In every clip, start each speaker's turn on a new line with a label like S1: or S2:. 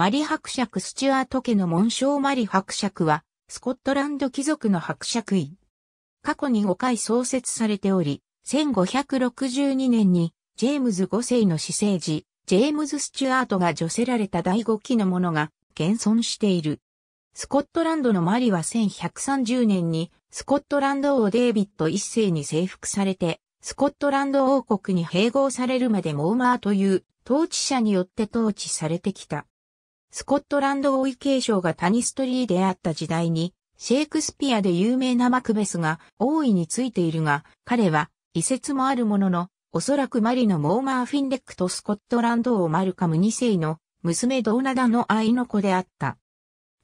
S1: マリ伯爵スチュアート家の紋章マリ伯爵は、スコットランド貴族の伯爵院。過去に5回創設されており、1562年に、ジェームズ5世の私生児、ジェームズ・スチュアートが除せられた第5期のものが、現存している。スコットランドのマリは1130年に、スコットランド王デイビッド1世に征服されて、スコットランド王国に併合されるまでモーマーという統治者によって統治されてきた。スコットランド王位継承がタニストリーであった時代に、シェイクスピアで有名なマクベスが王位についているが、彼は、遺説もあるものの、おそらくマリのモーマーフィンレックとスコットランド王マルカム2世の娘ドーナダの愛の子であった。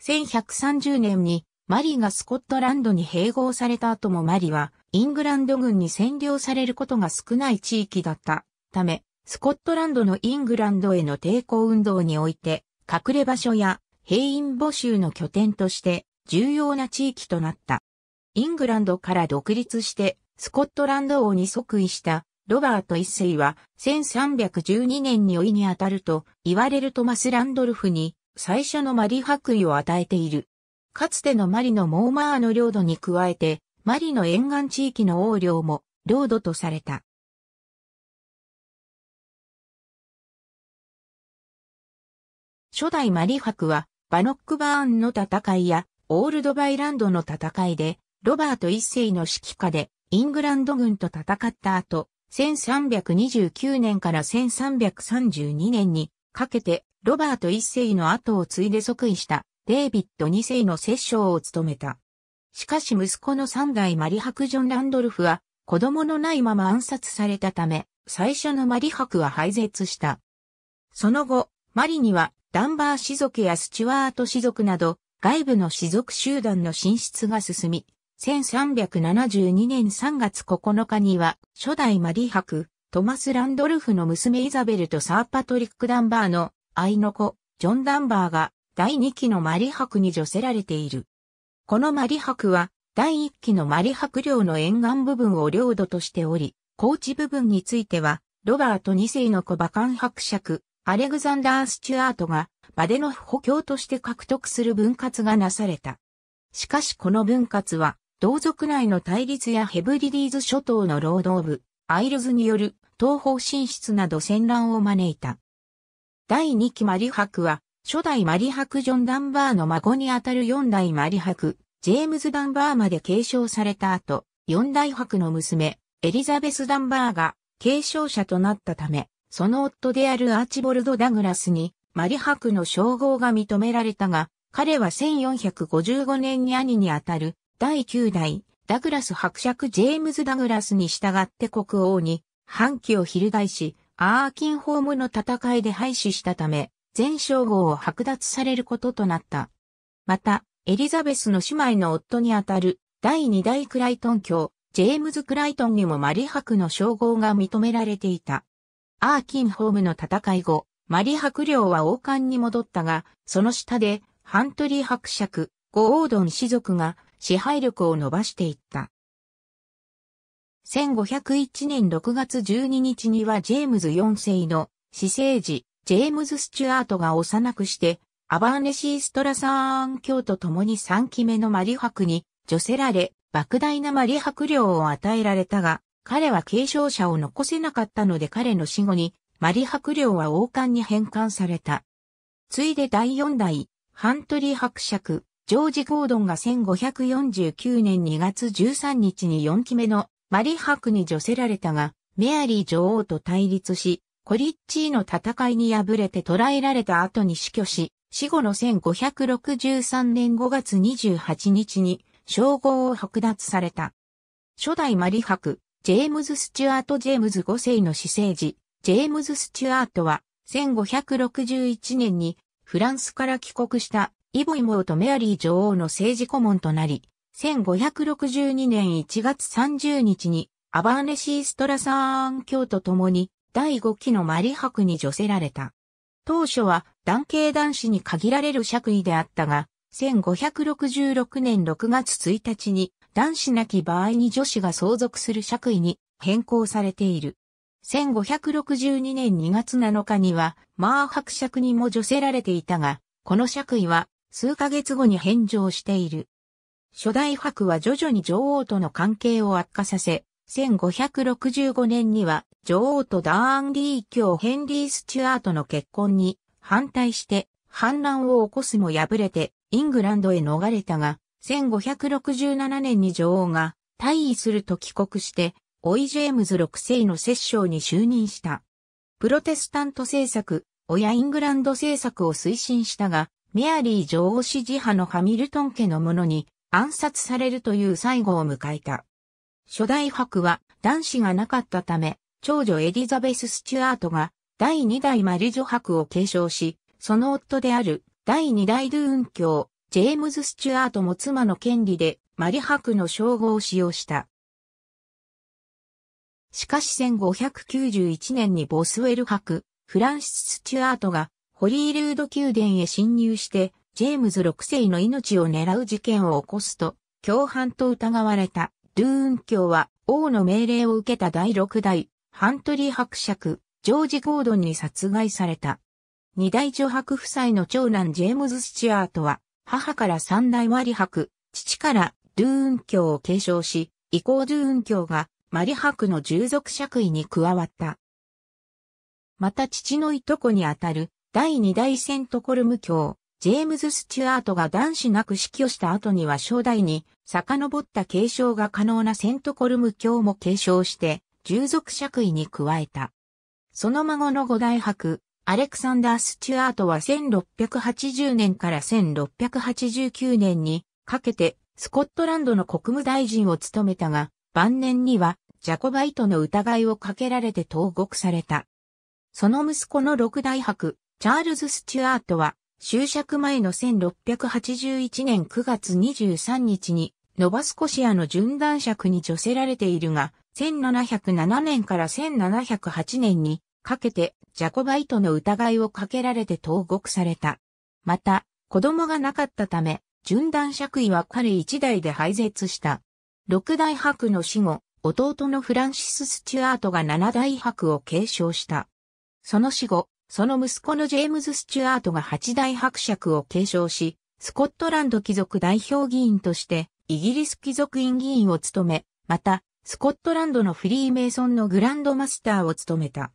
S1: 1130年にマリがスコットランドに併合された後もマリはイングランド軍に占領されることが少ない地域だったため、スコットランドのイングランドへの抵抗運動において隠れ場所や兵員募集の拠点として重要な地域となった。イングランドから独立してスコットランド王に即位したロバート一世は1312年に老いにあたると言われるトマス・ランドルフに最初のマリ白衣を与えている。かつてのマリのモーマーの領土に加えてマリの沿岸地域の王領も領土とされた。初代マリハクは、バノックバーンの戦いや、オールドバイランドの戦いで、ロバート一世の指揮下で、イングランド軍と戦った後、1329年から1332年にかけて、ロバート一世の後を継いで即位したデイビッド二世の摂政を務めた。しかし息子の三代マリハク・ジョン・ランドルフは子供のないまま暗殺されたため、最初のマリハクは廃絶した。その後、マリにはダンバー氏族やスチュワート氏族など、外部の氏族集団の進出が進み、1372年3月9日には、初代マリ博、トマス・ランドルフの娘イザベルとサーパトリック・ダンバーの愛の子、ジョン・ダンバーが第2期のマリ博に除せられている。このマリ博は、第1期のマリ博領の沿岸部分を領土としており、高地部分については、ロバート2世の子バカン伯爵、アレグザンダー・スチュアートがバデノフ補強として獲得する分割がなされた。しかしこの分割は、同族内の対立やヘブリディーズ諸島の労働部、アイルズによる東方進出など戦乱を招いた。第2期マリクは、初代マリクジョン・ダンバーの孫にあたる4代マリク、ジェームズ・ダンバーまで継承された後、4代クの娘、エリザベス・ダンバーが継承者となったため、その夫であるアーチボルド・ダグラスにマリクの称号が認められたが、彼は1455年に兄にあたる第9代ダグラス伯爵ジェームズ・ダグラスに従って国王に反旗を翻し、アーキンホームの戦いで廃止したため、全称号を剥奪されることとなった。また、エリザベスの姉妹の夫にあたる第2代クライトン卿、ジェームズ・クライトンにもマリクの称号が認められていた。アーキンホームの戦い後、マリョ領は王冠に戻ったが、その下で、ハントリー伯爵、ゴオードン氏族が支配力を伸ばしていった。1501年6月12日にはジェームズ4世の私生児、ジェームズ・スチュアートが幼くして、アバーネシー・ストラサーン教と共に3期目のマリ伯に、除せられ、莫大なマリ伯領を与えられたが、彼は継承者を残せなかったので彼の死後に、マリ伯領は王冠に返還された。ついで第四代、ハントリー伯爵、ジョージ・ゴードンが1549年2月13日に4期目のマリ伯に除せられたが、メアリー女王と対立し、コリッチーの戦いに敗れて捕らえられた後に死去し、死後の1563年5月28日に称号を剥奪された。初代マリ伯、ジェームズ・スチュアート・ジェームズ5世の私生児、ジェームズ・スチュアートは、1561年にフランスから帰国したイボイモーとメアリー女王の政治顧問となり、1562年1月30日にアバーネシー・ストラサーン教と共に第5期のマリ博に除せられた。当初は男系男子に限られる爵位であったが、1566年6月1日に男子なき場合に女子が相続する爵位に変更されている。1562年2月7日には、マー伯爵にも除せられていたが、この爵位は数ヶ月後に返上している。初代伯は徐々に女王との関係を悪化させ、1565年には女王とダーンリー教ヘンリー・スチュアートの結婚に反対して反乱を起こすも敗れてイングランドへ逃れたが、1567年に女王が退位すると帰国して、オイ・ジェームズ6世の摂政に就任した。プロテスタント政策、親イングランド政策を推進したが、メアリー女王支持派のハミルトン家の者に暗殺されるという最後を迎えた。初代伯は男子がなかったため、長女エリザベス・スチュアートが第2代マリジョ伯を継承し、その夫である第2代ドゥーン教、ジェームズ・スチュアートも妻の権利でマリハクの称号を使用した。しかし1591年にボスウェル博、フランシス・スチュアートがホリールード宮殿へ侵入して、ジェームズ6世の命を狙う事件を起こすと、共犯と疑われた、ドゥーン教は王の命令を受けた第6代、ハントリー伯爵、ジョージ・ゴードンに殺害された。二代女伯夫妻の長男ジェームズ・スチュアートは、母から三大割博、父からドゥーン教を継承し、以降ドゥーン教がマリ博の従属爵位に加わった。また父のいとこにあたる第二代セントコルム教、ジェームズ・スチュアートが男子なく死去した後には初代に遡った継承が可能なセントコルム教も継承して従属爵位に加えた。その孫の五代博、アレクサンダー・スチュアートは1680年から1689年にかけてスコットランドの国務大臣を務めたが、晩年にはジャコバイトの疑いをかけられて投獄された。その息子の六大伯、チャールズ・スチュアートは、終着前の1681年9月23日に、ノバスコシアの順断尺に除せられているが、1707年から1708年にかけてジャコバイトの疑いをかけられて投獄された。また、子供がなかったため、順断爵位は彼一代で廃絶した。六大伯の死後、弟のフランシス・スチュアートが七大伯を継承した。その死後、その息子のジェームズ・スチュアートが八大伯爵を継承し、スコットランド貴族代表議員として、イギリス貴族院議員を務め、また、スコットランドのフリーメイソンのグランドマスターを務めた。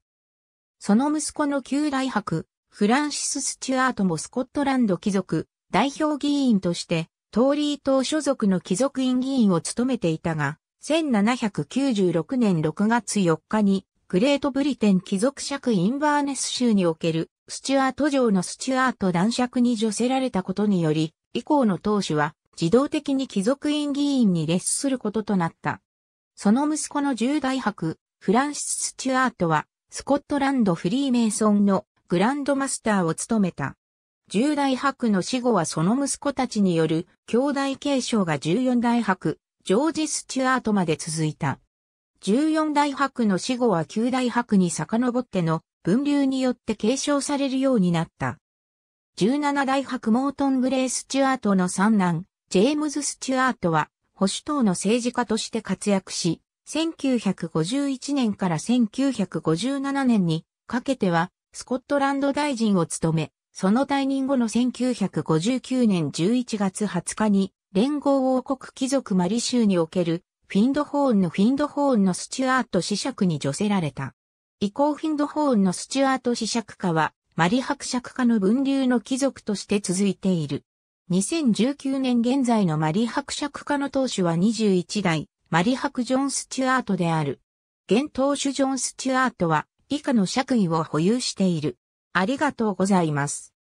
S1: その息子の旧大伯、フランシス・スチュアートもスコットランド貴族、代表議員として、トーリー党所属の貴族院議員を務めていたが、1796年6月4日に、グレートブリテン貴族爵インバーネス州における、スチュアート城のスチュアート男爵に除せられたことにより、以降の党首は、自動的に貴族院議員に列することとなった。その息子の十大伯、フランシス・スチュアートは、スコットランドフリーメイソンのグランドマスターを務めた。十代博の死後はその息子たちによる兄弟継承が十四代博、ジョージ・スチュアートまで続いた。十四代博の死後は九代博に遡っての分流によって継承されるようになった。十七代博モートン・グレイ・スチュアートの三男、ジェームズ・スチュアートは保守党の政治家として活躍し、1951年から1957年にかけてはスコットランド大臣を務め、その退任後の1959年11月20日に連合王国貴族マリ州におけるフィンドホーンのフィンドホーンのスチュアート子爵に除せられた。以降フィンドホーンのスチュアート子爵家はマリ伯爵家の分流の貴族として続いている。2019年現在のマリ伯爵家の当主は21代、マリハク・ジョン・スチュアートである。現当主ジョン・スチュアートは以下の爵位を保有している。ありがとうございます。